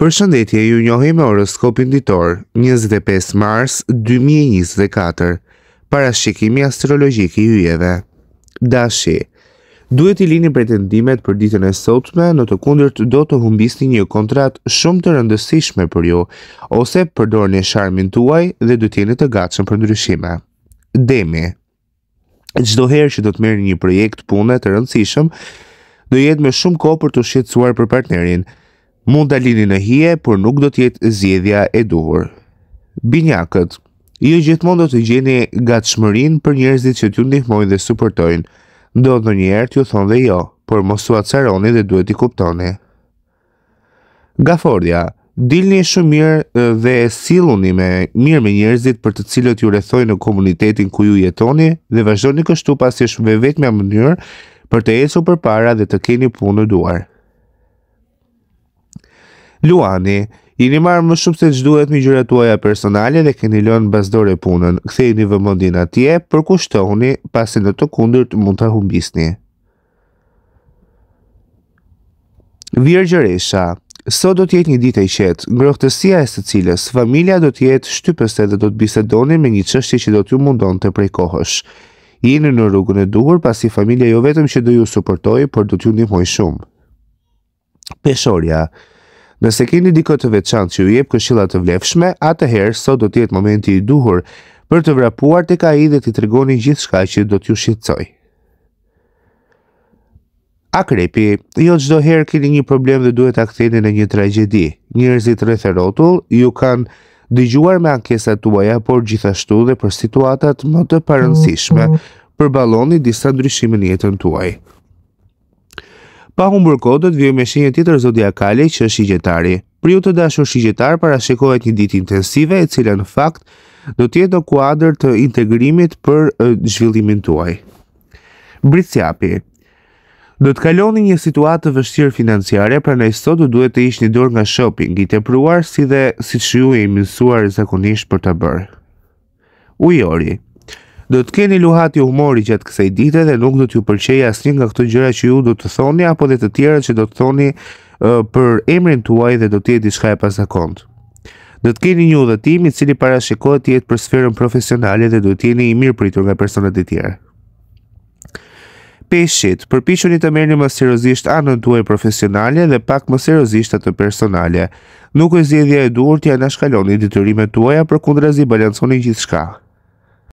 Për shëndetje ju njohim e horoskopin ditor, 25 mars 2024, para shikimi astrologjik i yjeve. Dashi, duhet i lini pretendimet për ditën e sotme, në të kundërt do të humbisni një kontrat shumë të rëndësishme për ju, ose përdorni sharmin tuaj dhe du tjene të gatshëm për ndryshime. Demi, Gjdo herë që do të merë një projekt pune të rëndësishëm, do jetë me shumë ko për të shqetsuar për partnerin, mund të lini në hije, për nuk do tjetë zjedhja e duhur. Binjakët Ju gjithmonë do të gjeni gatshmërinë për njerëzit që t'ju ndihmojnë dhe suportojnë. Do të njerë t'ju thonë dhe jo, por mos u acaroni dhe duhet i kuptoni. Gafordja Dilni shumë mirë dhe silluni me mirë me njerëzit për të cilët ju rrethojnë në komunitetin ku ju jetoni dhe vazhdoni kështu pasi është vetëm mënyrë për të ecur përpara dhe të keni punë në duar. Luani, një marë më shumë se të gjithduhet mi gjyre tuaja personale dhe keni lënë bazdore punën, këthej një vëmëndin atje, për kushtohuni, pasi në të kundërt mund të humbisni. Virgjeresha, Sot do t'jetë një dite i qetë, ngrohtësia e së cilës, familia do t'jetë shtypëse dhe do të bisedoni me një qështi që do t'ju mundon të prej kohësh. Jini në rrugën e duhur pasi familia jo vetëm që do ju suportoj, por do t'ju një shumë. Peshoria, shumë. Nëse keni diko të veçantë që ju jep këshilla të vlefshme, atëherë sot do të jetë momenti i duhur për të vrapuar tek ai dhe të tregoni gjithçka që do t'ju shqetësoj. Akrepi, jo çdo herë keni një problem dhe duhet ta ktheni në një tragjedi. Njerëzit rreth rrotull ju kanë dëgjuar me ankesat tuaja, por gjithashtu dhe për situatat më të parëndësishme, mm, mm. përballoni disa ndryshime në jetën tuaj. Pa humbur kohë do të vijë me shenjën tjetër zodiakale që është shigjetari. Për ju të dashur shigjetar parashikohet një ditë intensive e cila në fakt do të jetë në kuadër të integrimit për zhvillimin tuaj. Britsjapi Do të kaloni një situatë të vështirë financiare, pra në iso duhet të ishtë një dorë nga shopping, i të si dhe si të shiu e imisuar e zakonisht për të bërë. Ujori do të keni luhat ju humori gjatë kësaj dite dhe nuk do t'ju pëlqejë asnjë nga këto gjëra që ju do të thoni apo dhe të tjera që do të thoni uh, për emrin tuaj dhe do të jetë diçka e pasakont. Do të keni një udhëtim i cili parashikohet të jetë për sferën profesionale dhe do të jeni i mirë pritur nga personat e tjerë. Peshqit, përpishoni të merrni më seriozisht anën tuaj profesionale dhe pak më seriozisht atë personale. Nuk e zgjedhja e duhur t'ia ja nashkaloni detyrimet tuaja, përkundrazi balanconi gjithçka.